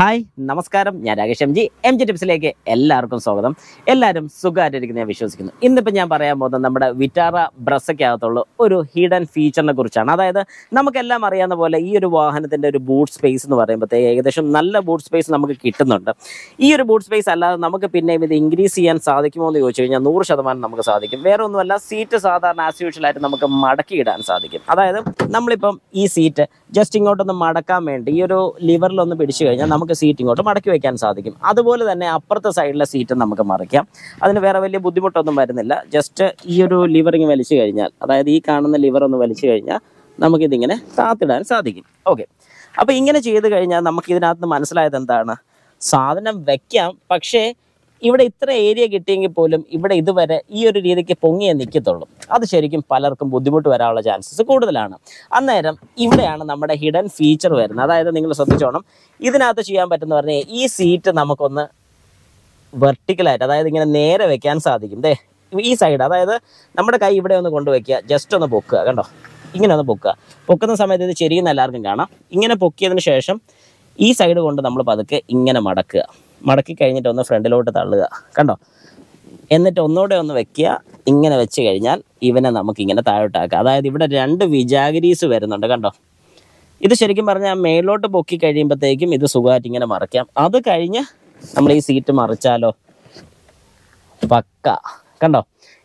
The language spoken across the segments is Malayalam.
ഹായ് നമസ്കാരം ഞാൻ Rakesh M G M G ടിപ്സിലേക്ക് എല്ലാവർക്കും സ്വാഗതം എല്ലാവരും സുഖമായിട്ടിരിക്കുന്ന ഞാൻ വിശ്വസിക്കുന്നു ഇന്നിപ്പോൾ ഞാൻ പറയാൻ പോകുന്നത് നമ്മുടെ വിറ്റാറ ബ്രസ്സയ്ക്കകത്തുള്ള ഒരു ഹിഡൻ ഫീച്ചറിനെ കുറിച്ചാണ് അതായത് നമുക്കെല്ലാം അറിയാവുന്ന പോലെ ഈ ഒരു വാഹനത്തിൻ്റെ ഒരു ബൂട്ട് സ്പേസ് എന്ന് പറയുമ്പോഴത്തേക്ക് ഏകദേശം നല്ല ബൂട്ട് സ്പേസ് നമുക്ക് കിട്ടുന്നുണ്ട് ഈ ഒരു ബൂട്ട് സ്പേസ് അല്ലാതെ നമുക്ക് പിന്നെയും ഇത് ഇൻക്രീസ് ചെയ്യാൻ സാധിക്കുമോ എന്ന് ചോദിച്ചു കഴിഞ്ഞാൽ നൂറ് ശതമാനം നമുക്ക് സാധിക്കും വേറെ ഒന്നുമല്ല സീറ്റ് സാധാരണ ആസ് യൂഷ്വലായിട്ട് നമുക്ക് മടക്കി ഇടാൻ സാധിക്കും അതായത് നമ്മളിപ്പം ഈ സീറ്റ് ജസ്റ്റ് ഇങ്ങോട്ടൊന്ന് മടക്കാൻ വേണ്ടി ഈ ഒരു ലിവറിലൊന്ന് പിടിച്ചു കഴിഞ്ഞാൽ നമുക്ക് നമുക്ക് സീറ്റ് ഇങ്ങോട്ട് മടക്കി വയ്ക്കാൻ സാധിക്കും അതുപോലെ തന്നെ അപ്പുറത്തെ സൈഡിലെ സീറ്റ് നമുക്ക് മറിക്കാം അതിന് വേറെ വലിയ ബുദ്ധിമുട്ടൊന്നും വരുന്നില്ല ജസ്റ്റ് ഈ ഒരു ലിവറിങ് വലിച്ചു കഴിഞ്ഞാൽ അതായത് ഈ കാണുന്ന ലിവർ ഒന്ന് വലിച്ചു കഴിഞ്ഞാൽ നമുക്കിതിങ്ങനെ താത്തിടാൻ സാധിക്കും ഓക്കെ അപ്പോൾ ഇങ്ങനെ ചെയ്ത് കഴിഞ്ഞാൽ നമുക്ക് ഇതിനകത്ത് മനസ്സിലായത് എന്താണ് സാധനം വയ്ക്കാം പക്ഷേ ഇവിടെ ഇത്ര ഏരിയ കിട്ടിയെങ്കിൽ പോലും ഇവിടെ ഇതുവരെ ഈ ഒരു രീതിക്ക് പൊങ്ങിയേ നിൽക്കത്തുള്ളൂ അത് ശരിക്കും പലർക്കും ബുദ്ധിമുട്ട് വരാനുള്ള ചാൻസസ് കൂടുതലാണ് അന്നേരം ഇവിടെയാണ് നമ്മുടെ ഹിഡൻ ഫീച്ചർ വരുന്നത് അതായത് നിങ്ങൾ ശ്രദ്ധിച്ചോണം ഇതിനകത്ത് ചെയ്യാൻ പറ്റുന്ന പറഞ്ഞാൽ ഈ സീറ്റ് നമുക്കൊന്ന് വെർട്ടിക്കലായിട്ട് അതായത് ഇങ്ങനെ നേരെ വെക്കാൻ സാധിക്കും ദേ ഈ സൈഡ് അതായത് നമ്മുടെ കൈ ഇവിടെ ഒന്ന് കൊണ്ടുവയ്ക്കുക ജസ്റ്റ് ഒന്ന് പൊക്കുക കണ്ടോ ഇങ്ങനെ ഒന്ന് പൊക്കുക പൊക്കുന്ന സമയത്ത് ഇത് ചെരിയുന്ന എല്ലാവർക്കും കാണാം ഇങ്ങനെ പൊക്കിയതിന് ശേഷം ഈ സൈഡ് കൊണ്ട് നമ്മൾ പതുക്കെ ഇങ്ങനെ മടക്കുക മടക്കി കഴിഞ്ഞിട്ട് ഒന്ന് ഫ്രണ്ടിലോട്ട് തള്ളുക കണ്ടോ എന്നിട്ട് ഒന്നുകൂടെ ഒന്ന് വെക്കുക ഇങ്ങനെ വെച്ച് കഴിഞ്ഞാൽ ഇവനെ നമുക്ക് ഇങ്ങനെ താഴോട്ടാക്കുക അതായത് ഇവിടെ രണ്ട് വിജാഗിരീസ് വരുന്നുണ്ട് കണ്ടോ ഇത് ശരിക്കും പറഞ്ഞാൽ മേലോട്ട് പൊക്കി കഴിയുമ്പോഴത്തേക്കും ഇത് സുഖമായിട്ട് ഇങ്ങനെ മറിക്കാം അത് കഴിഞ്ഞ് നമ്മൾ ഈ സീറ്റ് മറിച്ചാലോ പക്ക കണ്ടോ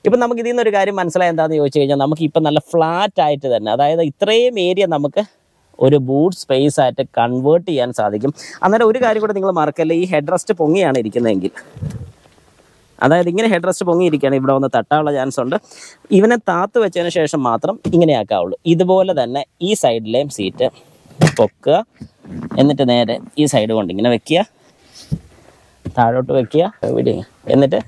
ഇപ്പം നമുക്ക് ഇതിൽ നിന്നൊരു കാര്യം മനസ്സിലായി എന്താണെന്ന് ചോദിച്ചു കഴിഞ്ഞാൽ നമുക്ക് ഇപ്പം നല്ല ഫ്ലാറ്റ് ആയിട്ട് തന്നെ അതായത് ഇത്രയും ഏരിയ നമുക്ക് ഒരു ബൂട്ട് സ്പേസ് ആയിട്ട് കൺവേർട്ട് ചെയ്യാൻ സാധിക്കും അന്നേരം ഒരു കാര്യം കൂടെ നിങ്ങൾ മറക്കല്ല ഈ ഹെഡ് റെസ്റ്റ് പൊങ്ങിയാണ് ഇരിക്കുന്നതെങ്കിൽ അതായത് ഇങ്ങനെ ഹെഡ് റെസ്റ്റ് പൊങ്ങിയിരിക്കുകയാണ് ഇവിടെ ഒന്ന് തട്ടാനുള്ള ചാൻസ് ഉണ്ട് ഇവനെ താത്ത് വെച്ചതിന് ശേഷം മാത്രം ഇങ്ങനെ ആക്കാവുള്ളൂ ഇതുപോലെ തന്നെ ഈ സൈഡിലെയും സീറ്റ് പൊക്കുക എന്നിട്ട് നേരെ ഈ സൈഡ് കൊണ്ട് ഇങ്ങനെ വെക്കുക താഴോട്ട് വെക്കുക എന്നിട്ട്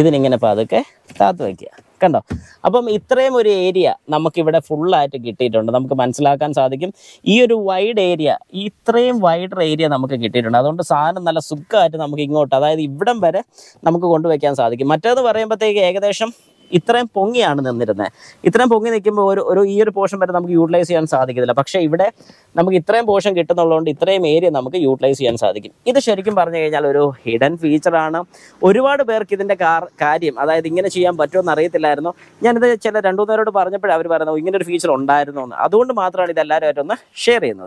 ഇതിനിങ്ങനെ പതുക്കെ താത്ത് വെക്കുക കണ്ടോ അപ്പം ഇത്രയും ഒരു ഏരിയ നമുക്കിവിടെ ഫുള്ളായിട്ട് കിട്ടിയിട്ടുണ്ട് നമുക്ക് മനസ്സിലാക്കാൻ സാധിക്കും ഈ ഒരു വൈഡ് ഏരിയ ഇത്രയും വൈഡർ ഏരിയ നമുക്ക് കിട്ടിയിട്ടുണ്ട് അതുകൊണ്ട് സാധനം നല്ല സുഖമായിട്ട് നമുക്ക് ഇങ്ങോട്ട് അതായത് ഇവിടം വരെ നമുക്ക് കൊണ്ടുവയ്ക്കാൻ സാധിക്കും മറ്റേത് പറയുമ്പോഴത്തേക്ക് ഏകദേശം ഇത്രയും പൊങ്ങിയാണ് നിന്നിരുന്നത് ഇത്രയും പൊങ്ങി നിൽക്കുമ്പോൾ ഒരു ഒരു ഈ ഒരു പോർഷൻ വരെ നമുക്ക് യൂട്ടിലൈസ് ചെയ്യാൻ സാധിക്കത്തില്ല പക്ഷേ ഇവിടെ നമുക്ക് ഇത്രയും പോർഷൻ കിട്ടുന്നുള്ളതുകൊണ്ട് ഇത്രയും ഏരിയ നമുക്ക് യൂട്ടിലൈസ് ചെയ്യാൻ സാധിക്കും ഇത് ശരിക്കും പറഞ്ഞു കഴിഞ്ഞാൽ ഒരു ഹിഡൻ ഫീച്ചറാണ് ഒരുപാട് പേർക്ക് ഇതിൻ്റെ കാര്യം അതായത് ഇങ്ങനെ ചെയ്യാൻ പറ്റുമെന്ന് അറിയത്തില്ലായിരുന്നു ഞാനിത് ചില രണ്ടു പേരോട് പറഞ്ഞപ്പോഴേ അവർ പറഞ്ഞു ഇങ്ങനെ ഒരു ഫീച്ചർ ഉണ്ടായിരുന്നു എന്ന് അതുകൊണ്ട് മാത്രമാണ് ഇതെല്ലാവരുമായിട്ടൊന്ന് ഷെയർ ചെയ്യുന്നത്